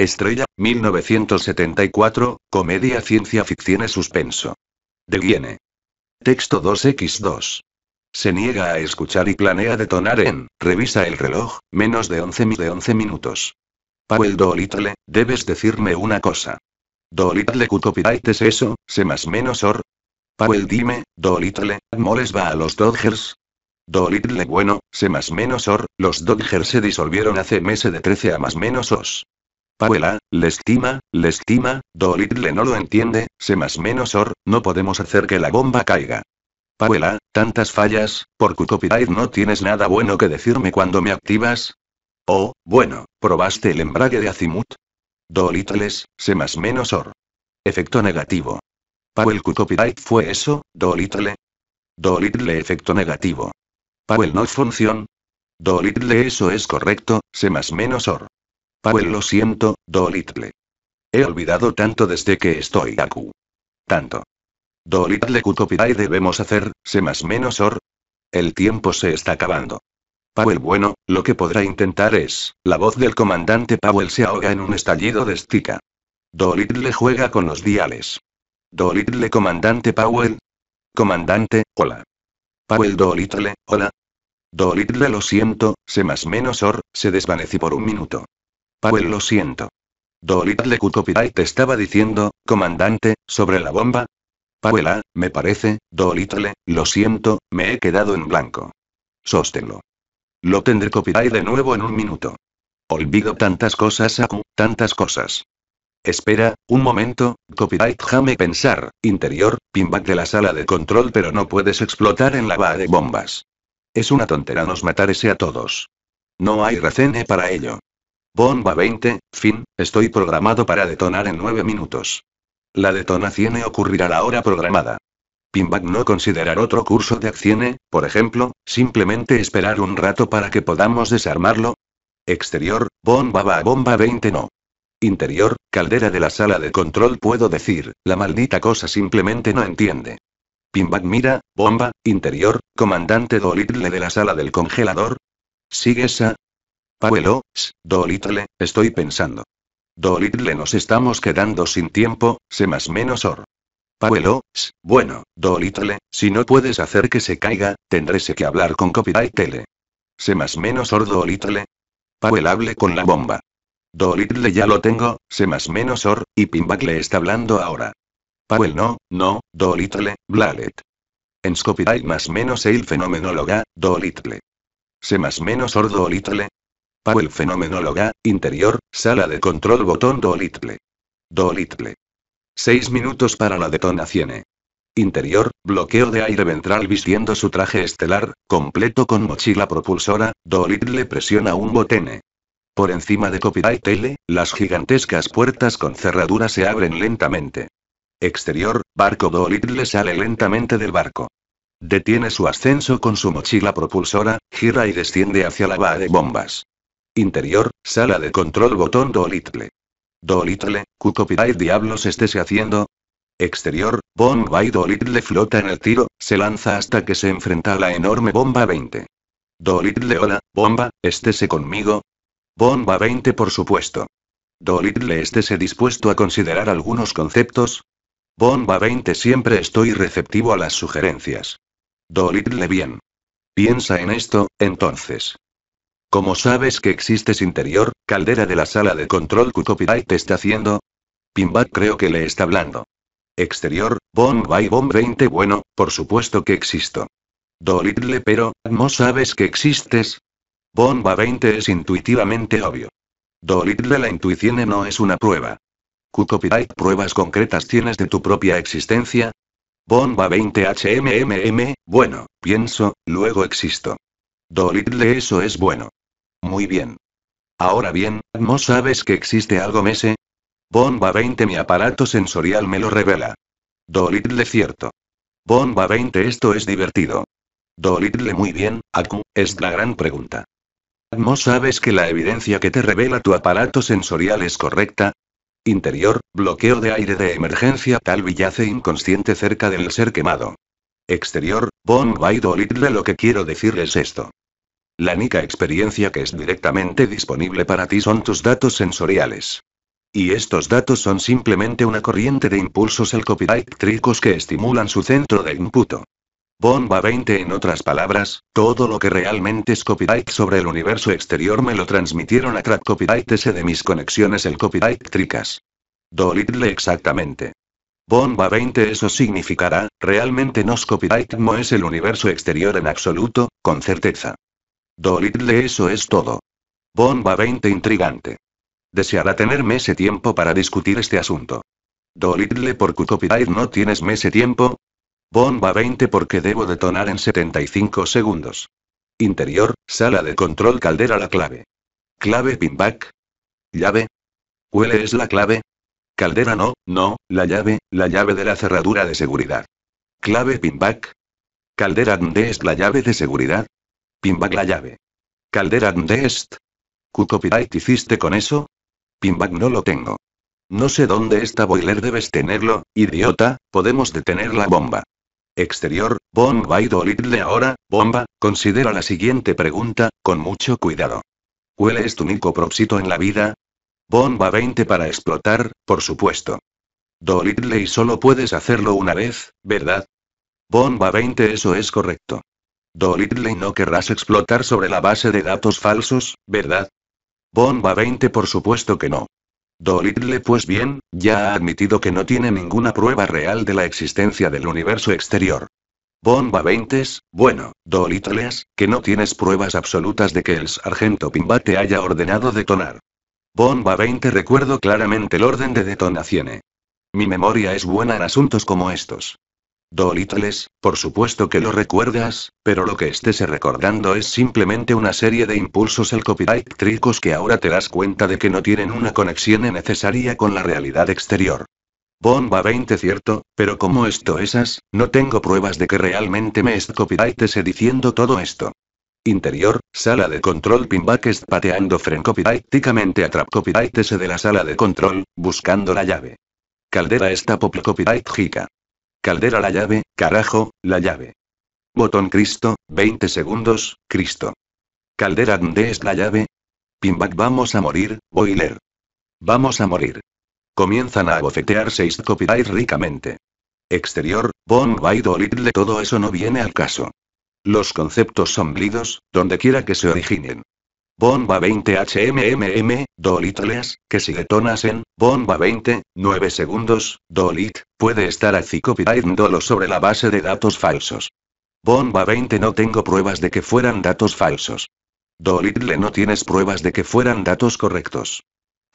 Estrella, 1974, comedia ciencia ficción suspenso. De Texto 2x2. Se niega a escuchar y planea detonar en, revisa el reloj, menos de 11, de 11 minutos. Powell Dolittle, debes decirme una cosa. Dolittle ¿Qué es eso, se más menos or. Powell dime, Dolittle, Moles va a los Dodgers, Dolittle bueno, se más menos or, los Dodgers se disolvieron hace meses de 13 a más menos os le le l'estima, l'estima, Dolittle no lo entiende, se más menos or, no podemos hacer que la bomba caiga. Paula, tantas fallas, por copyright no tienes nada bueno que decirme cuando me activas. Oh, bueno, ¿probaste el embrague de azimut? Dolitles, se más menos or. Efecto negativo. Pavel copyright fue eso, Dolittle. Dolittle efecto negativo. Pavel no función. Dolittle eso es correcto, se más menos or. Powell, lo siento, Dolittle. He olvidado tanto desde que estoy aquí. Tanto. Dolittle y debemos hacer, se más menos or. El tiempo se está acabando. Powell bueno, lo que podrá intentar es, la voz del comandante Powell se ahoga en un estallido de estica. Dolittle juega con los diales. Dolittle comandante Powell. Comandante, hola. Powell Dolittle, hola. Dolittle lo siento, se más menos or, se desvaneció por un minuto. Pavel lo siento. Dolitle Q te estaba diciendo, comandante, sobre la bomba. Pavel me parece, Dolitle, lo siento, me he quedado en blanco. Sóstenlo. Lo tendré copyright de nuevo en un minuto. Olvido tantas cosas, Aku, ah, mm, tantas cosas. Espera, un momento, copyright jame pensar, interior, pinback de la sala de control pero no puedes explotar en la va de bombas. Es una tontera nos matar a todos. No hay recene eh, para ello. Bomba 20, fin, estoy programado para detonar en 9 minutos. La detonación ocurrirá a la hora programada. Pinback no considerar otro curso de acción, por ejemplo, simplemente esperar un rato para que podamos desarmarlo. Exterior, bomba va a bomba 20 no. Interior, caldera de la sala de control puedo decir, la maldita cosa simplemente no entiende. Pinback mira, bomba, interior, comandante Dolittle de la sala del congelador. Sigue esa, sh, Dolittle, estoy pensando. Dolittle nos estamos quedando sin tiempo, se más menos or. bueno, Dolittle, si no puedes hacer que se caiga, tendré que hablar con Copyright Tele. Se más menos or Dolittle. Pavel hable con la bomba. Dolittle ya lo tengo, se más menos or, y Pimbak le está hablando ahora. Pavel no, no, Dolittle, Blalet. En copyright más menos el fenomenóloga, Dolittle. Se más menos or Dolittle, Powell Fenomenóloga, interior, sala de control botón Dolittle Dolittle 6 minutos para la detonación. Interior, bloqueo de aire ventral vistiendo su traje estelar, completo con mochila propulsora, Dolittle presiona un botón. Por encima de Copyright L, las gigantescas puertas con cerradura se abren lentamente. Exterior, barco Dolittle sale lentamente del barco. Detiene su ascenso con su mochila propulsora, gira y desciende hacia la bahía de bombas. Interior, sala de control botón Dolittle. Dolittle, Do diablos estés haciendo? Exterior, Bomba y Dolittle flota en el tiro, se lanza hasta que se enfrenta a la enorme bomba 20. Dolittle hola, bomba, estése conmigo. Bomba 20 por supuesto. Dolittle estés dispuesto a considerar algunos conceptos. Bomba 20 siempre estoy receptivo a las sugerencias. Dolittle bien. Piensa en esto, entonces. ¿Cómo sabes que existes interior, caldera de la sala de control que copyright te está haciendo? Pimbat creo que le está hablando. Exterior, Bomba y Bomb 20 Bueno, por supuesto que existo. Dolidle, pero, ¿no sabes que existes? Bomba 20 es intuitivamente obvio. Dolittle la intuición no es una prueba. q pruebas concretas tienes de tu propia existencia? Bomba 20 HMMM, bueno, pienso, luego existo. Dolittle eso es bueno. Muy bien. Ahora bien, ¿no sabes que existe algo mese? Bomba 20 mi aparato sensorial me lo revela. Dolidle cierto. Bomba 20 esto es divertido. Dolidle muy bien, Aku, es la gran pregunta. ¿No sabes que la evidencia que te revela tu aparato sensorial es correcta? Interior, bloqueo de aire de emergencia tal villace inconsciente cerca del ser quemado. Exterior, Bomba y Dolidle lo que quiero decir es esto. La única experiencia que es directamente disponible para ti son tus datos sensoriales. Y estos datos son simplemente una corriente de impulsos el copyright tricos que estimulan su centro de input. Bomba 20 en otras palabras, todo lo que realmente es copyright sobre el universo exterior me lo transmitieron a track copyright S de mis conexiones el copyright tricas. Dolidle exactamente. Bomba 20 eso significará, realmente es copyright no es el universo exterior en absoluto, con certeza. Dolidle eso es todo. Bomba 20 intrigante. Deseará tener ese tiempo para discutir este asunto. Dolidle por copyright no tienes ese tiempo. Bomba 20 porque debo detonar en 75 segundos. Interior, sala de control caldera la clave. Clave pinback. Llave. ¿Cuál es la clave? Caldera no, no, la llave, la llave de la cerradura de seguridad. Clave pinback. Caldera ¿dónde es la llave de seguridad? Pimbag la llave. Caldera de est? ¿Qué hiciste con eso? Pimbag no lo tengo. No sé dónde está Boiler debes tenerlo, idiota, podemos detener la bomba. Exterior, bomba y Dolidle ahora, bomba, considera la siguiente pregunta, con mucho cuidado. ¿Cuál es tu único propósito en la vida? Bomba 20 para explotar, por supuesto. Dolidle y solo puedes hacerlo una vez, ¿verdad? Bomba 20 eso es correcto. Dolittle no querrás explotar sobre la base de datos falsos, ¿verdad? Bomba 20 por supuesto que no. Dolittle pues bien, ya ha admitido que no tiene ninguna prueba real de la existencia del universo exterior. Bomba 20, es, bueno, es, que no tienes pruebas absolutas de que el sargento Pimba te haya ordenado detonar. Bomba 20 recuerdo claramente el orden de detonación. Mi memoria es buena en asuntos como estos. Dolittle, por supuesto que lo recuerdas, pero lo que estés recordando es simplemente una serie de impulsos el copyright tricos que ahora te das cuenta de que no tienen una conexión necesaria con la realidad exterior. Bomba 20 cierto, pero como esto esas, no tengo pruebas de que realmente me copyrightese diciendo todo esto. Interior, sala de control pinback pateando frencopyrighticamente a trap copyrightese de la sala de control, buscando la llave. Caldera está pop copyright jica. Caldera la llave, carajo, la llave. Botón Cristo, 20 segundos, Cristo. Caldera ¿dónde es la llave? Pinback vamos a morir, Boiler. Vamos a morir. Comienzan a abofetearse y copyright ricamente. Exterior, Bombay Dolittle todo eso no viene al caso. Los conceptos son donde quiera que se originen. Bomba 20 HMMM, Dolitles, que si detonas en, bomba 20, 9 segundos, Dolit, puede estar dolo sobre la base de datos falsos. Bomba 20 no tengo pruebas de que fueran datos falsos. Dolitle no tienes pruebas de que fueran datos correctos.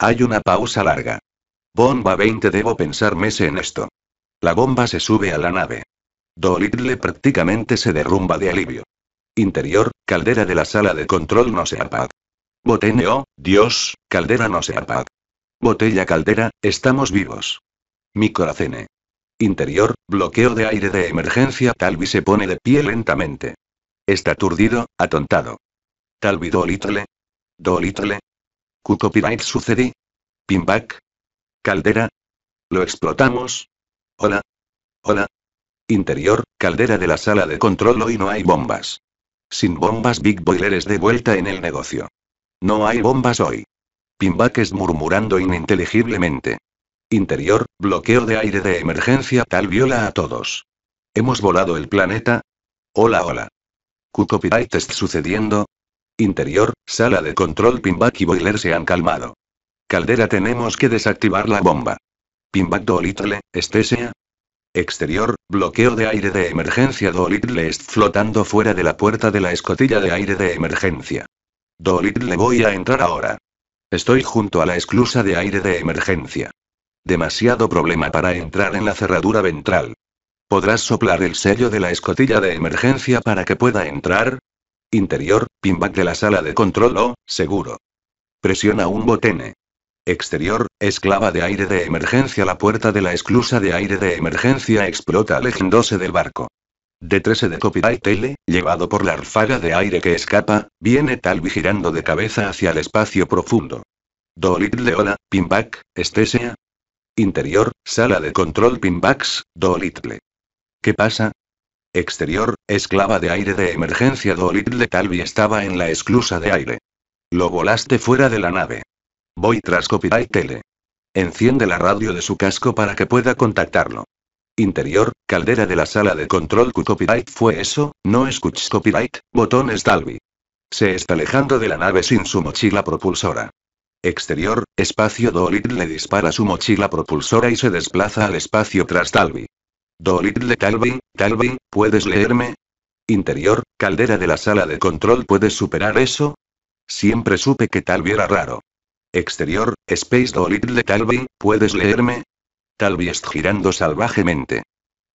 Hay una pausa larga. Bomba 20 debo pensar mese en esto. La bomba se sube a la nave. Dolitle prácticamente se derrumba de alivio. Interior, caldera de la sala de control no se apag. Boteneo, Dios, caldera no se apag. Botella caldera, estamos vivos. Micoracene. Interior, bloqueo de aire de emergencia. Talvi se pone de pie lentamente. Está aturdido, atontado. Talvi dolitle. Dolitle. Cucopirite sucedi. Pinback. Caldera. Lo explotamos. Hola. Hola. Interior, caldera de la sala de control. Hoy no hay bombas. Sin bombas Big Boiler es de vuelta en el negocio. No hay bombas hoy. es murmurando ininteligiblemente. Interior, bloqueo de aire de emergencia tal viola a todos. ¿Hemos volado el planeta? Hola, hola. Cuco sucediendo? Interior, sala de control Pinback y Boiler se han calmado. Caldera tenemos que desactivar la bomba. Pinback do Little, Estesia, Exterior, bloqueo de aire de emergencia. est flotando fuera de la puerta de la escotilla de aire de emergencia. le voy a entrar ahora. Estoy junto a la esclusa de aire de emergencia. Demasiado problema para entrar en la cerradura ventral. ¿Podrás soplar el sello de la escotilla de emergencia para que pueda entrar? Interior, pinback de la sala de control o, oh, seguro. Presiona un botene. Exterior, esclava de aire de emergencia. La puerta de la esclusa de aire de emergencia explota alejándose del barco. De 13 de Copyright Tele, llevado por la alfaga de aire que escapa, viene Talvi girando de cabeza hacia el espacio profundo. Dolittle Leona, Pinback, Estesia. Interior, sala de control Pinbacks, Dolitle. ¿Qué pasa? Exterior, esclava de aire de emergencia Dolitle, Talvi estaba en la esclusa de aire. Lo volaste fuera de la nave. Voy tras Copyright Tele. Enciende la radio de su casco para que pueda contactarlo. Interior, caldera de la sala de control Q Copyright fue eso, no escuches Copyright, botones Talvi. Se está alejando de la nave sin su mochila propulsora. Exterior, espacio Dolittle le dispara su mochila propulsora y se desplaza al espacio tras Dalby. le Talvi, Talvi, ¿puedes leerme? Interior, caldera de la sala de control, ¿puedes superar eso? Siempre supe que Talvi era raro. Exterior, Space Dolittle, Little Talby, ¿puedes leerme? tal vez girando salvajemente.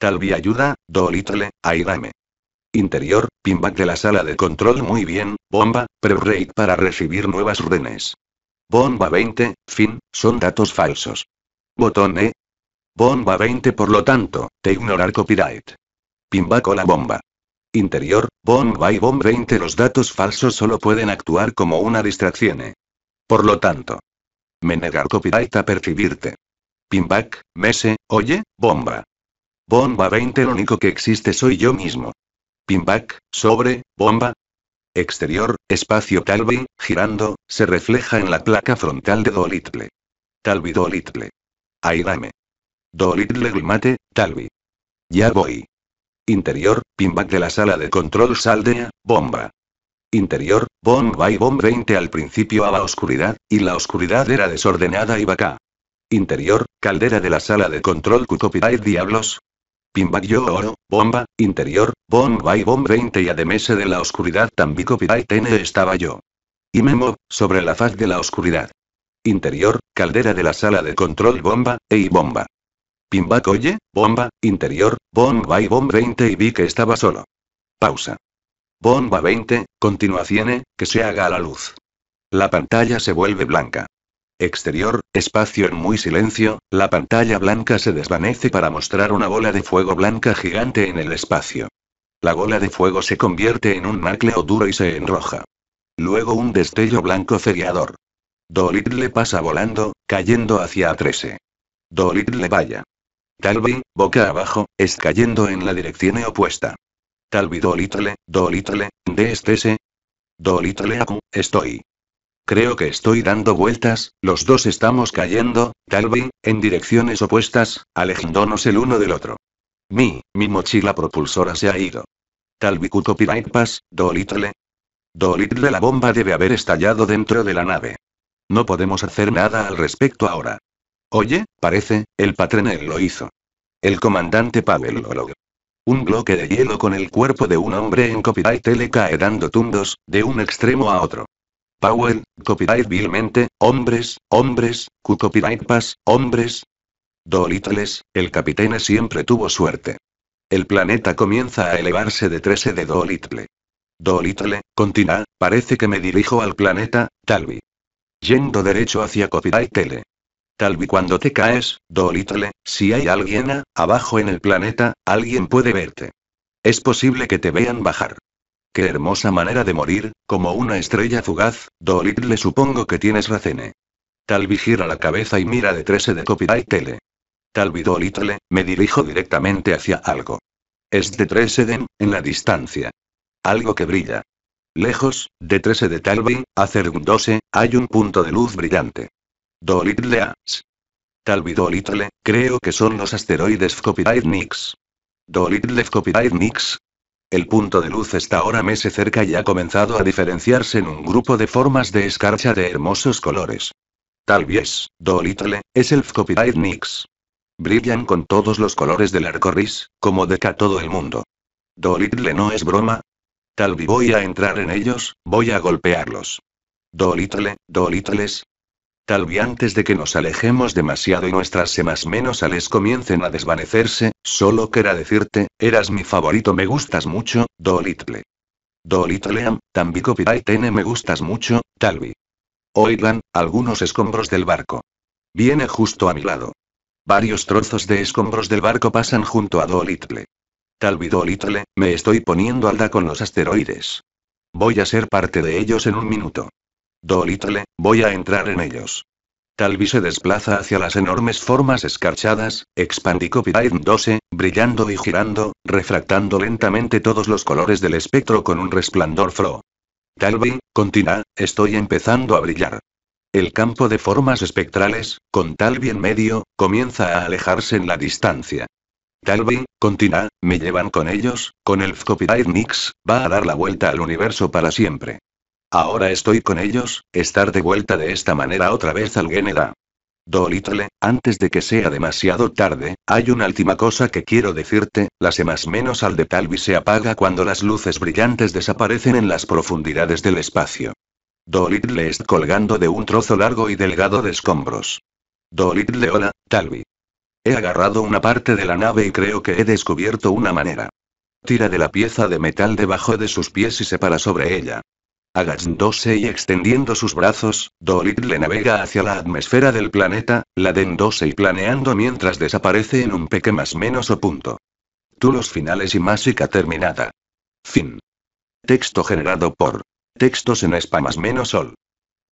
Talby ayuda, Dolittle, Little, dame. Interior, pinback de la sala de control muy bien, bomba, pre-rate para recibir nuevas órdenes. Bomba 20, fin, son datos falsos. Botón E. Bomba 20 por lo tanto, te ignorar copyright. Pinback o la bomba. Interior, bomba y bomb 20 los datos falsos solo pueden actuar como una distracción. Por lo tanto. Me negar copyright a percibirte. Pinback, Mese, oye, bomba. Bomba 20 lo único que existe soy yo mismo. Pinback, sobre, bomba. Exterior, espacio Talvi, girando, se refleja en la placa frontal de Dolittle. Talvi Dolittle. dame. Dolittle mate Talvi. Ya voy. Interior, pinback de la sala de control Saldea, bomba. Interior, bomba y bomba 20 al principio a la oscuridad, y la oscuridad era desordenada y vaca. Interior, caldera de la sala de control Cucopidai Diablos. yo Oro, Bomba, Interior, bomba y bomba 20 y a de la oscuridad Tambicopidai ten estaba yo. Y Memo, sobre la faz de la oscuridad. Interior, caldera de la sala de control Bomba, Ey Bomba. Pimba oye, Bomba, Interior, bomba y bomba 20 y vi que estaba solo. Pausa. Bomba 20, continuación, que se haga la luz. La pantalla se vuelve blanca. Exterior, espacio en muy silencio, la pantalla blanca se desvanece para mostrar una bola de fuego blanca gigante en el espacio. La bola de fuego se convierte en un nácleo duro y se enroja. Luego un destello blanco cegador. le pasa volando, cayendo hacia A13. le vaya. Talby, boca abajo, es cayendo en la dirección opuesta. Talvi Dolittle, este se. estoy. Creo que estoy dando vueltas, los dos estamos cayendo, Talvi, en direcciones opuestas, alejándonos el uno del otro. Mi, mi mochila propulsora se ha ido. Talvi Copyright Pass, la bomba debe haber estallado dentro de la nave. No podemos hacer nada al respecto ahora. Oye, parece, el patrenel lo hizo. El comandante Pavel lo logró. Un bloque de hielo con el cuerpo de un hombre en copyright le cae dando tundos, de un extremo a otro. Powell, copyright vilmente, hombres, hombres, Q copyright pass, hombres. Dolitles, el capitán siempre tuvo suerte. El planeta comienza a elevarse de 13 de Dolitle. Dolittle, continúa, parece que me dirijo al planeta, Talvi. Yendo derecho hacia Copyright Tele. Talvi cuando te caes, Dolittle, si hay alguien abajo en el planeta, alguien puede verte. Es posible que te vean bajar. Qué hermosa manera de morir, como una estrella fugaz, Dolittle supongo que tienes racene. Talvi gira la cabeza y mira de 13 de copyright tele. Talvi Dolittle, me dirijo directamente hacia algo. Es de 13 de en la distancia. Algo que brilla. Lejos, de 13 de Talvi, a 12, hay un punto de luz brillante tal Talvi Dolittle, creo que son los asteroides Copyright Nix. Dolittle Copyright Nix. El punto de luz está ahora meses cerca y ha comenzado a diferenciarse en un grupo de formas de escarcha de hermosos colores. Tal vez, Dolittle, es el Copyright Nix. Brillan con todos los colores del arco iris, como deca todo el mundo. Dolittle no es broma. Tal vez voy a entrar en ellos, voy a golpearlos. Dolittle, Dolitles, Tal vez antes de que nos alejemos demasiado y nuestras semas menos ales comiencen a desvanecerse, solo quiero decirte, eras mi favorito me gustas mucho, Dolittle. Dolittle, también copyrightene me gustas mucho, talvi. Oigan, algunos escombros del barco. Viene justo a mi lado. Varios trozos de escombros del barco pasan junto a Dolittle. Talvi Dolittle, me estoy poniendo alda con los asteroides. Voy a ser parte de ellos en un minuto. Dolittle, voy a entrar en ellos. Talvi se desplaza hacia las enormes formas escarchadas, 12, brillando y girando, refractando lentamente todos los colores del espectro con un resplandor fro. Talvi, continúa, estoy empezando a brillar. El campo de formas espectrales, con Talvi en medio, comienza a alejarse en la distancia. Talvi, continúa, me llevan con ellos, con el Copyright Mix, va a dar la vuelta al universo para siempre. Ahora estoy con ellos, estar de vuelta de esta manera otra vez alguien da. Dolittle, antes de que sea demasiado tarde, hay una última cosa que quiero decirte, la más menos al de Talvi se apaga cuando las luces brillantes desaparecen en las profundidades del espacio. Dolittle es colgando de un trozo largo y delgado de escombros. Dolittle hola, Talvi. He agarrado una parte de la nave y creo que he descubierto una manera. Tira de la pieza de metal debajo de sus pies y se para sobre ella. 12 y extendiendo sus brazos, Dolit le navega hacia la atmósfera del planeta, la dendose y planeando mientras desaparece en un peque más menos o punto. Tú los finales y másica terminada. Fin. Texto generado por textos en spa más menos sol.